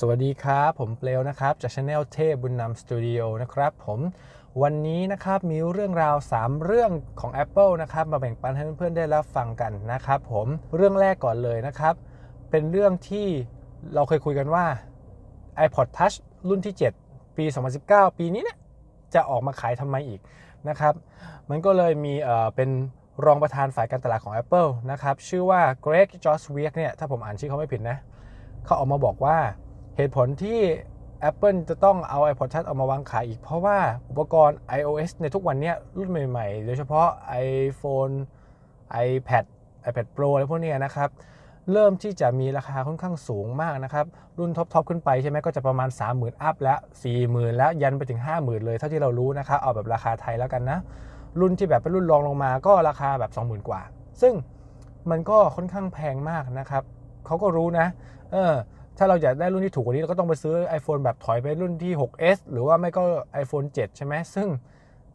สวัสดีครับ ผมเปลวนะครับ จากช anel เทพบุญนำสตูดิโอนะครับ ผมวันนี้นะครับ มีเรื่องราว 3 เรื่องของ Apple นะครับ มาแบ่งปันให้เพื่อนๆ ได้รับฟังกันนะครับผมเรื่องแรกก่อนเลยนะครับ เป็นเรื่องที่เราเคยคุยกันว่า iPod Touch รุ่นที่ 7 ปี 2019 ปีนี้เนี่ย จะออกมาขายทำไมอีกนะครับ มันก็เลยมีเอ่อเป็นรองประธานฝ่ายการตลาดของ Apple นะครับชื่อว่า Greg j o s w i c k เนี่ยถ้าผมอ่านชื่อเขาไม่ผิดนะเขาออกมาบอกว่าเหตุผลที่ Apple จะต้องเอา iPod Touch ออกมาวางขายอีกเพราะว่าอุปกรณ์ iOS ในทุกวันนี้รุ่นใหม่ๆโดยเฉพาะ iPhone iPad iPad Pro อะไรพวกนี้นะครับ เริ่มที่จะมีราคาค่อนข้างสูงมากนะครับ รุ่นท็อปๆขึ้นไปใช่ไหม ก็จะประมาณ 30,000 อัพแล้ว 40,000 แล้วยันไปถึง 50,000 เลย เท่าที่เรารู้นะครับเอาแบบราคาไทยแล้วกันนะ รุ่นที่แบบเป็นรุ่นรองลงมาก็ราคาแบบ20,000กว่า ซึ่งมันก็ค่อนข้างแพงมากนะครับเขาก็รู้นะ เออถ้าเราอยากได้รุ่นที่ถูกกว่านี้ เราก็ต้องไปซื้อ iPhone แบบถอยไปรุ่นที่ 6s หรือว่าไม่ก็ iPhone 7 ใช่ไหม ซึ่ง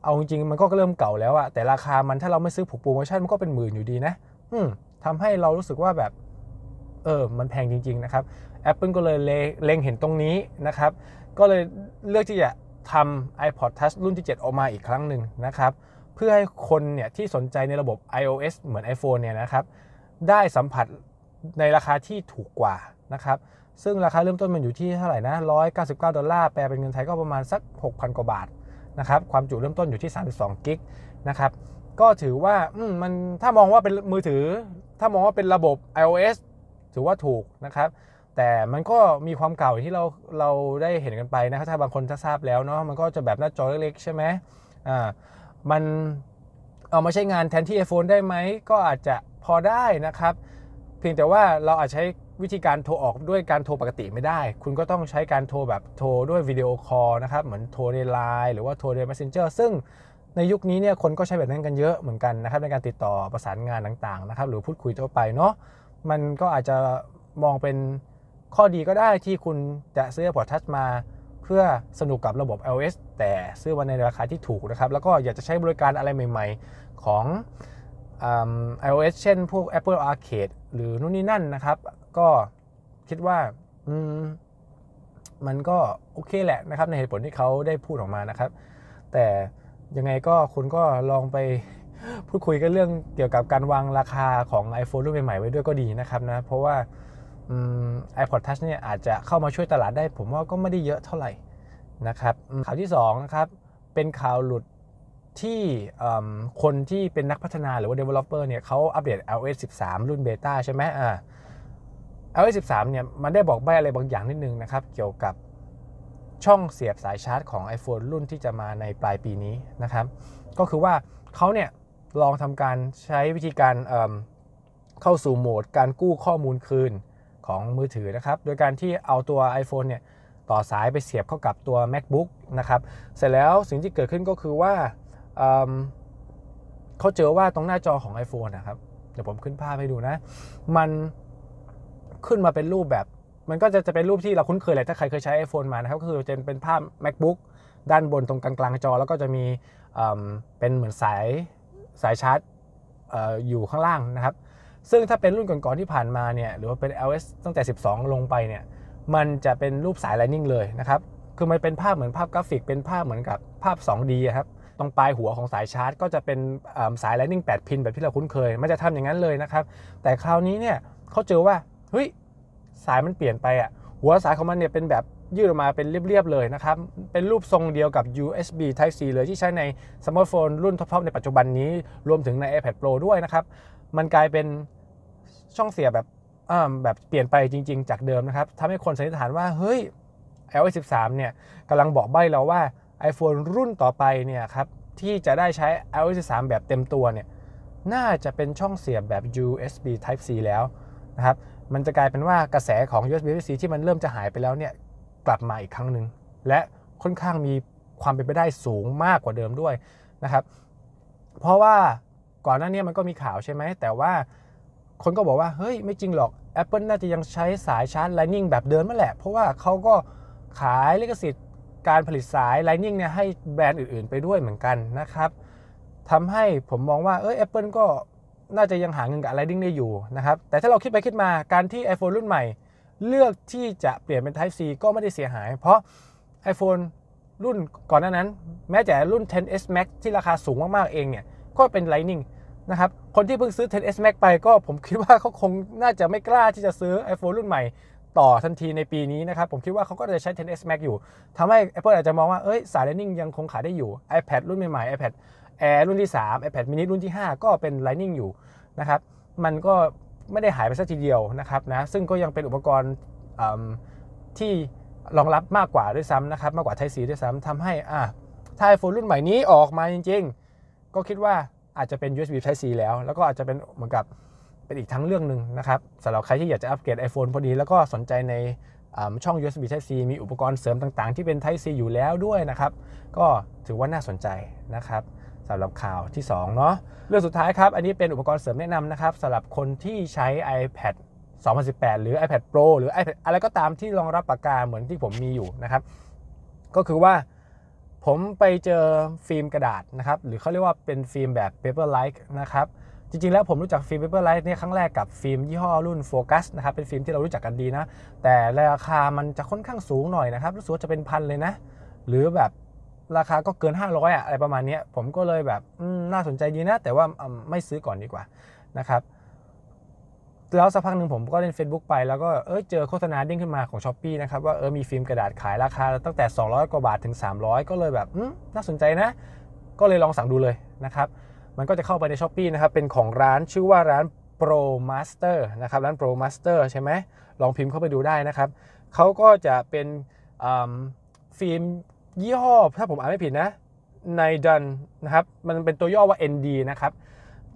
เอาจริงมันก็เริ่มเก่าแล้วอะแต่ราคามันถ้าเราไม่ซื้อผูกโปรโมชั่นมันก็เป็นหมื่นอยู่ดีนะ อืมทำให้เรารู้สึกว่าแบบเออมันแพงจริง ๆ นะครับ Apple ก็เลยเล็งเห็นตรงนี้นะครับ ก็เลยเลือกที่จะทำ iPod Touch รุ่นที่ 7 ออกมาอีกครั้งหนึ่งนะครับ เพื่อให้คนเนี่ยที่สนใจในระบบ iOS เหมือน iPhone เนี่ยนะครับ ได้สัมผัสในราคาที่ถูกกว่านะครับซึ่งราคาเริ่มต้นมันอยู่ที่เท่าไหร่นะ199ดอลลาร์แปลเป็นเงินไทยก็ประมาณสัก 6,000 กว่าบาทนะครับความจุเริ่มต้นอยู่ที่32กิกนะครับก็ถือว่ามันถ้ามองว่าเป็นมือถือ ถ้ามองว่าเป็นระบบ iOS ถือว่าถูกนะครับแต่มันก็มีความเก่าที่เราเราได้เห็นกันไปนะครับถ้าบางคนจะทราบแล้วเนาะมันก็จะแบบหน้าจอเล็กๆใช่ไหมอ่ามันเอามาใช้งานแทนที่ iPhone ได้ไหมก็อาจจะพอได้นะครับเพียงแต่ว่าเราอาจใช้วิธีการโทรออกด้วยการโทรปกติไม่ได้ คุณก็ต้องใช้การโทรแบบโทรด้วยวิดีโอคอลนะครับ เหมือนโทรในไลน์หรือว่าโทรใน Messenger ซึ่งในยุคนี้เนี่ยคนก็ใช้แบบนั้นกันเยอะเหมือนกันนะครับในการติดต่อประสานงานต่างๆนะครับหรือพูดคุยทั่วไปเนาะ มันก็อาจจะมองเป็นข้อดีก็ได้ที่คุณจะซื้อ a อ r p ท d s มา เพื่อสนุกกับระบบ iOS แต่ซื้อมาในราคาที่ถูกนะครับแล้วก็อยากจะใช้บริการอะไรใหม่ ๆ ของไอโอเช่น พวก Apple Arcade หรือนู่นนี่นั่นนะครับ ก็คิดว่ามันก็โอเคแหละนะครับ ในเหตุผลที่เขาได้พูดออกมานะครับ แต่ยังไงก็คุณก็ลองไปพูดคุยกันเรื่องเกี่ยวกับการวางราคาของ iPhone รุ่นใหม่ ๆ ไว้ด้วยก็ดีนะครับนะ เพราะว่า iPod Touch เนี่ยอาจจะเข้ามาช่วยตลาดได้ ผมว่าก็ไม่ได้เยอะเท่าไหร่นะครับข่าวที่ 2 นะครับเป็นข่าวหลุดที่คนที่เป็นนักพัฒนาหรือว่า developer เนี่ยเขาอัปเดต iOS 13 รุ่นเบต้าใช่ไหมอ่า iOS 13เนี่ยมันได้บอกใบอะไรบางอย่างนิดนึงนะครับเกี่ยวกับช่องเสียบสายชาร์จของ iPhone รุ่นที่จะมาในปลายปีนี้นะครับก็คือว่าเขาเนี่ยลองทำการใช้วิธีการเเข้าสู่โหมด การกู้ข้อมูลคืนของมือถือนะครับโดยการที่เอาตัว iPhone เนี่ยต่อสายไปเสียบเข้ากับตัว macbook นะครับเสร็จแล้วสิ่งที่เกิดขึ้นก็คือว่าเขาเจอว่าตรงหน้าจอของ iPhone นะครับ เดี๋ยวผมขึ้นภาพให้ดูนะ มันขึ้นมาเป็นรูปแบบ มันก็จะจะเป็นรูปที่เราคุ้นเคยแหละ ถ้าใครเคยใช้ iPhone มานะครับ ก็คือจะเป็นภาพ macbook ด้านบนตรงกลางๆจอ แล้วก็จะมีเป็นเหมือนสายสายชาร์จอยู่ข้างล่างนะครับ ซึ่งถ้าเป็นรุ่นก่อนๆที่ผ่านมาเนี่ย หรือว่าเป็น LS ตั้งแต่ 12 ลงไปเนี่ย มันจะเป็นรูปสายไลนิ่งเลยนะครับ คือมันเป็นภาพเหมือนภาพกราฟิก เป็นภาพเหมือนกับภาพ 2D ครับตรงปลายหัวของสายชาร์จก็จะเป็นสาย Lightning 8พินแบบที่เราคุ้นเคยมันจะทำอย่างนั้นเลยนะครับ แต่คราวนี้เนี่ยเขาเจอว่าเฮ้ยสายมันเปลี่ยนไปอ่ะหัวสายของมันเนี่ยเป็นแบบยืดออกมาเป็นเรียบๆเลยนะครับ เป็นรูปทรงเดียวกับ USB Type C เลย ที่ใช้ในสมาร์ทโฟนรุ่นท็อปๆในปัจจุบันนี้รวมถึงใน iPad Pro ด้วยนะครับ มันกลายเป็นช่องเสียบแบบแบบเปลี่ยนไปจริง ๆจากเดิมนะครับทำให้คนสันนิษฐานว่าเฮ้ย iOS 13เนี่ยกำลังบอกใบ้เราว่า iPhone รุ่นต่อไปเนี่ยครับที่จะได้ใช้ iOS 13แบบเต็มตัวเนี่ย น่าจะเป็นช่องเสียบแบบ USB Type C แล้วนะครับ มันจะกลายเป็นว่ากระแสของ USB Type C ที่มันเริ่มจะหายไปแล้วเนี่ยกลับมาอีกครั้งหนึ่ง และค่อนข้างมีความเป็นไปได้สูงมากกว่าเดิมด้วยนะครับ เพราะว่าก่อนหน้านี้มันก็มีข่าวใช่ไหม แต่ว่าคนก็บอกว่าเฮ้ยไม่จริงหรอก Apple น่าจะยังใช้สายชาร์จ Lightning แบบเดิมนั่นแหละ เพราะว่าเขาก็ขายลิขสิทธิ์การผลิตสาย Lightning เนี่ยให้แบรนด์อื่นๆไปด้วยเหมือนกันนะครับทำให้ผมมองว่าเออ Apple ก็น่าจะยังหาเงินกับ Lightning ได้อยู่นะครับแต่ถ้าเราคิดไปคิดมาการที่ iPhone รุ่นใหม่ เลือกที่จะเปลี่ยนเป็น Type C ก็ไม่ได้เสียหาย เพราะ iPhone รุ่นก่อนหน้านั้นแม้แต่รุ่น 10s max ที่ราคาสูงมาก ๆ เองเนี่ยก็เป็น Lightning นะครับ คนที่เพิ่งซื้อ 10s max ไปก็ผมคิดว่าเขาคงน่าจะไม่กล้าที่จะซื้อ iPhone รุ่นใหม่ต่อทันทีในปีนี้นะครับผมคิดว่าเขาก็จะใช้ 10s max อยู่ทำให้ Apple อาจจะมองว่าเอ้ยสาย Lightning ยังคงขายได้อยู่ iPad รุ่นใหม่ๆ iPad Air รุ่นที่ 3 iPad mini รุ่นที่ 5 ก็เป็น Lightning อยู่นะครับมันก็ไม่ได้หายไปสักทีเดียวนะครับนะซึ่งก็ยังเป็นอุปกรณ์ที่รองรับมากกว่าด้วยซ้ำนะครับมากกว่า Type C ด้วยซ้ำทำให้อ่ถ้า iPhone รุ่นใหม่นี้ออกมาจริงๆก็คิดว่าอาจจะเป็น USB Type C แล้ว แล้วก็อาจจะเป็นเหมือนกับเป็นอีกทั้งเรื่องหนึ่งนะครับสำหรับใครที่อยากจะอัปเกรด iPhone พอดี แล้วก็สนใจในช่อง USB Type C มีอุปกรณ์เสริมต่าง ๆ ที่เป็น Type C อยู่แล้วด้วยนะครับ ก็ถือว่าน่าสนใจนะครับสำหรับข่าวที่ 2เนาะเรื่องสุดท้ายครับอันนี้เป็นอุปกรณ์เสริมแนะนำนะครับสำหรับคนที่ใช้ iPad 2018 หรือ iPad Pro หรือ iPad อะไรก็ตามที่รองรับปากกา เหมือนที่ผมมีอยู่นะครับ ก็คือว่า ผมไปเจอฟิล์มกระดาษนะครับหรือเขาเรียกว่าเป็นฟิล์มแบบ paper like นะครับจริงๆ แล้วผมรู้จักฟิล์มเปเปอร์ไลท์เนี่ยครั้งแรกกับฟิล์มยี่ห้อรุ่นโฟกัสนะครับเป็นฟิล์มที่เรารู้จักกันดีนะ แต่ราคามันจะค่อนข้างสูงหน่อยนะครับ รู้สึกว่าจะเป็นพันเลยนะ หรือแบบราคาก็เกิน 500อะอะไรประมาณนี้ผมก็เลยแบบน่าสนใจดีนะ แต่ว่าไม่ซื้อก่อนดีกว่านะครับ แล้วสักพักหนึ่งผมก็เล่น Facebook ไปแล้วก็เออเจอโฆษณาดิ้งขึ้นมาของช้อปปีนะครับว่าเออมีฟิล์มกระดาษขายราคา ตั้งแต่ 200กว่าบาทถึง 300 ก็เลยแบบน่าสนใจนะ ก็เลยลองสั่งดูเลยนะครับมันก็จะเข้าไปในช้อป e e นะครับเป็นของร้านชื่อว่าร้าน Pro Master นะครับร้าน Pro Master ใช่ไหมลองพิมพ์เข้าไปดูได้นะครับเขาก็จะเป็นฟิล์มยี่ห้อถ้าผมอ่านไม่ผิดนะในดันนะครับมันเป็นตัวย่อว่า ND นะครับ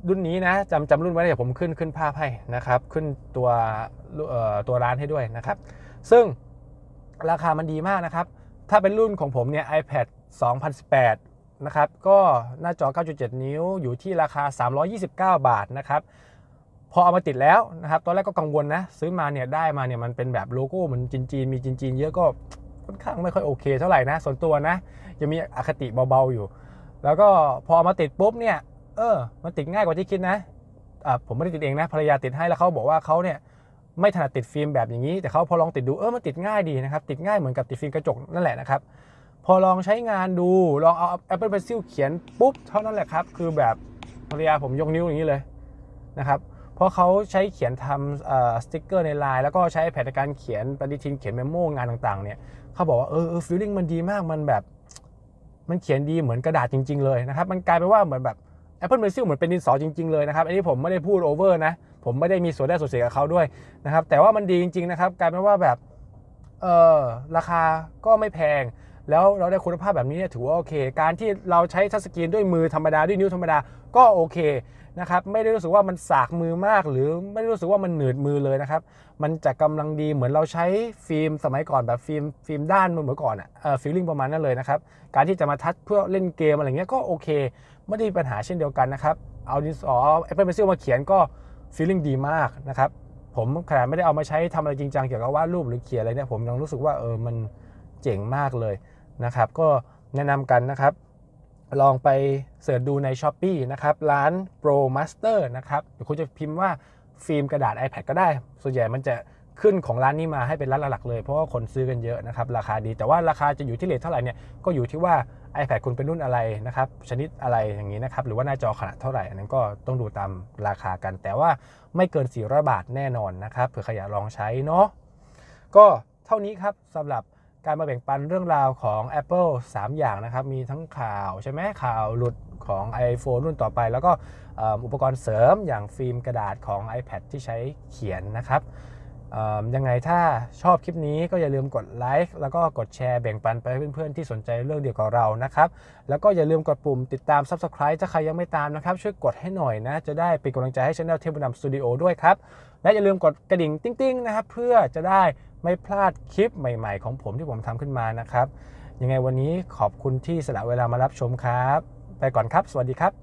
รุ่นนี้นะจำจำรุ่นไว้เดี๋ยวผมขึ้นขึ้นภาพให้นะครับขึ้นตัวตัวร้านให้ด้วยนะครับซึ่งราคามันดีมากนะครับถ้าเป็นรุ่นของผมเนี่ย iPad 2018นะครับก็หน้าจอ 9.7 นิ้วอยู่ที่ราคา 329 บาทนะครับ พอเอามาติดแล้วนะครับตอนแรกก็กังวลนะ ซื้อมาเนี่ยได้มาเนี่ยมันเป็นแบบโลโก้เหมือนจีน ๆ มีจีน ๆ เยอะก็ค่อนข้างไม่ค่อยโอเคเท่าไหร่นะส่วนตัวนะ ยังมีอคติเบา ๆ อยู่ แล้วก็พอมาติดปุ๊บเนี่ย เออ มันติดง่ายกว่าที่คิดนะอ่าผมไม่ได้ติดเองนะภรรยาติดให้แล้วเขาบอกว่าเขาเนี่ยไม่ถนัดติดฟิล์มแบบอย่างนี้ แต่เขาพอลองติดดูเออมันติดง่ายดีนะครับ ติดง่ายเหมือนกับติดฟิล์มกระจกนั่นแหละนะครับพอลองใช้งานดู ลองเอา Apple Pencil เขียนปุ๊บเท่านั้นแหละครับ คือแบบภรรยาผมยกนิ้วอย่างนี้เลยนะครับเพราะเขาใช้เขียนทำสติกเกอร์ในไลน์แล้วก็ใช้แผนการเขียนปฏิทิน เขียนเมมโมงานต่าง ๆเนี่ยเขาบอกว่า เออฟีลลิ่งมันดีมาก มันแบบ มันเขียนดีเหมือนกระดาษจริง ๆเลยนะครับ มันกลายไปว่าเหมือนแบบ Apple Pencil เหมือนเป็นดินสอจริง ๆเลยนะครับ อันนี้ผมไม่ได้พูดโอเวอร์นะ ผมไม่ได้มีส่วนได้ส่วนเสียกับเขาด้วยนะครับ แต่ว่ามันดีจริงๆนะครับ กลายเป็นว่าแบบเออราคาก็ไม่แพงแล้วเราได้คุณภาพแบบนี้เนี่ยถือว่าโอเค การที่เราใช้ทัชสกรีนด้วยมือธรรมดาด้วยนิ้วธรรมดาก็โอเคนะครับไม่ได้รู้สึกว่ามันสากมือมากหรือไม่ได้รู้สึกว่ามันหนืดมือเลยนะครับมันจะกำลังดีเหมือนเราใช้ฟิล์มสมัยก่อนแบบฟิล์มฟิล์มด้านมือเมื่อก่อนอ่ะเออฟิลลิ่งประมาณนั้นเลยนะครับการที่จะมาทัชเพื่อเล่นเกมอะไรเงี้ยก็โอเคไม่ได้มีปัญหาเช่นเดียวกันนะครับเอาดินสอแอปเปิลเพซิลมาเขียนก็ฟีลลิ่งดีมากนะครับผมขนาดไม่ได้เอามาใช้ทำอะไรจริงจังเกี่ยวกับวาดรูปหรือเขียนอะไรเนี่ยผมยังรู้สึกว่าเออมันเจ๋งมากเลยนะครับก็แนะนำกันนะครับลองไปเสิร์ชดูใน s h อ p e e นะครับร้าน Pro Master นะครับหรือคุณจะพิมพ์ว่าฟิล์มกระดาษ iPad ก็ได้ ส่วนใหญ่มันจะขึ้นของร้านนี้มาให้เป็นร้านหลักเลยเพราะว่าคนซื้อกันเยอะนะครับราคาดี แต่ว่าราคาจะอยู่ที่เลทเท่าไหร่เนี่ยก็อยู่ที่ว่า iPad คุณเป็นรุ่นอะไรนะครับชนิดอะไรอย่างนี้นะครับหรือว่าหน้าจอขนาดเท่าไหร่ อันนั้นก็ต้องดูตามราคากัน แต่ว่าไม่เกิน 400 บาทแน่นอนนะครับเผื่อใครอยากลองใช้เนาะก็เท่านี้ครับสำหรับการมาแบ่งปันเรื่องราวของ Apple 3 อย่างนะครับ มีทั้งข่าวใช่ไหมข่าวหลุดของ iPhone รุ่นต่อไป แล้วก็อุปกรณ์เสริมอย่างฟิล์มกระดาษของ iPad ที่ใช้เขียนนะครับยังไงถ้าชอบคลิปนี้ก็อย่าลืมกดไลค์แล้วก็กดแชร์แบ่งปันไปเพื่อนๆที่สนใจเรื่องเดียวกับเรานะครับ แล้วก็อย่าลืมกดปุ่มติดตาม Subscribe ถ้าใครยังไม่ตามนะครับ ช่วยกดให้หน่อยนะจะได้เป็นกำลังใจให้ช anel เทพบุญนำสตูดิโอด้วยครับ และอย่าลืมกดกระดิ่งติ้งๆนะครับ เพื่อจะได้ไม่พลาดคลิปใหม่ๆของผมที่ผมทำขึ้นมานะครับ ยังไงวันนี้ขอบคุณที่สละเวลามารับชมครับไปก่อนครับ สวัสดีครับ